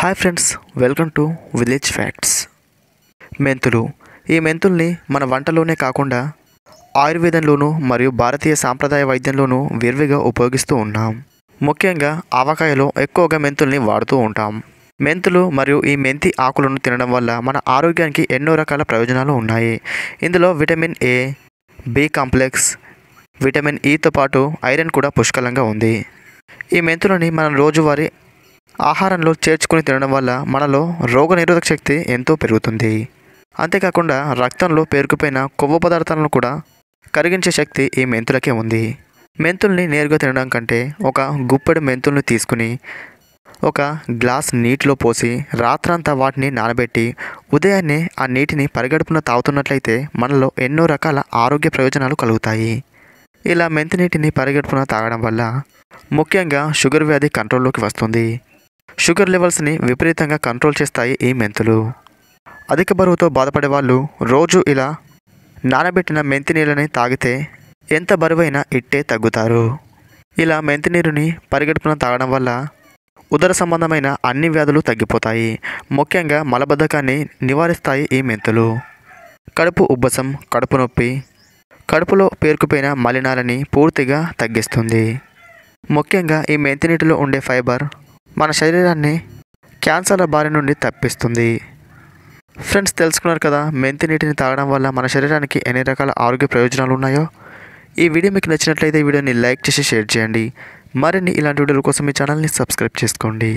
hi friends welcome to village facts మెంతులు ఈ మెంతుల్ని మన వంటలోనే కాకుండా ఆయుర్వేదంలోనూ మరియు భారతీయ సాంప్రదాయ వైద్యంలోనూ విరివిగా ఉపయోగిస్తూ ఉన్నాం ముఖ్యంగా ఆవకాయలో ఎక్కువగా మెంతుల్ని వాడుతూ ఉంటాం మెంతులు మరియు ఈ మెంతి ఆకులను తినడం వల్ల మన ఆరోగ్యానికి ఎన్నో రకాల ప్రయోజనాలు ఉన్నాయి ఇందులో vitamin A B complex vitamin ఈతో e పాటు ఐరన్ కూడా పుష్కలంగా ఉంది ఈ మెంతులని మనం రోజువారీ ఆహారంలో చేర్చుకుని తినడం వల్ల మనలో రోగనిరోధక శక్తి ఎంతో పెరుగుతుంది అంతేకాకుండా రక్తంలో పేరుకుపోయిన కొవ్వు పదార్థాలను కూడా కరిగించే శక్తి ఈ మెంతులకే ఉంది మెంతుల్ని నేరుగా తినడం కంటే ఒక గుప్పెడు మెంతుల్ని తీసుకుని ఒక గ్లాస్ నీటిలో పోసి రాత్రంతా వాటిని నానబెట్టి ఉదయాన్నే ఆ నీటిని పరిగడుపున తాగుతున్నట్లయితే మనలో ఎన్నో రకాల ఆరోగ్య ప్రయోజనాలు కలుగుతాయి ఇలా మెంతి నీటిని పరిగడుపున తాగడం వల్ల ముఖ్యంగా షుగర్ వ్యాధి కంట్రోల్లోకి వస్తుంది షుగర్ లెవెల్స్ని విపరీతంగా కంట్రోల్ చేస్తాయి ఈ మెంతులు అధిక బరువుతో బాధపడే వాళ్ళు రోజు ఇలా నానబెట్టిన మెంతి నీళ్ళని తాగితే ఎంత బరువైనా ఇట్టే తగ్గుతారు ఇలా మెంతి నీరుని పరిగెడుపున తాగడం వల్ల ఉదర సంబంధమైన అన్ని వ్యాధులు తగ్గిపోతాయి ముఖ్యంగా మలబద్ధకాన్ని నివారిస్తాయి ఈ మెంతులు కడుపు ఉబ్బసం కడుపు నొప్పి కడుపులో పేరుకుపోయిన మలినాలని పూర్తిగా తగ్గిస్తుంది ముఖ్యంగా ఈ మెంతి నీటిలో ఉండే ఫైబర్ మన శరీరాన్ని క్యాన్సర్ల బారి నుండి తప్పిస్తుంది ఫ్రెండ్స్ తెలుసుకున్నారు కదా మెంతి నీటిని తాగడం వల్ల మన శరీరానికి ఎన్ని రకాల ఆరోగ్య ప్రయోజనాలు ఉన్నాయో ఈ వీడియో మీకు నచ్చినట్లయితే ఈ వీడియోని లైక్ చేసి షేర్ చేయండి మరిన్ని ఇలాంటి వీడియోల కోసం మీ ఛానల్ని సబ్స్క్రైబ్ చేసుకోండి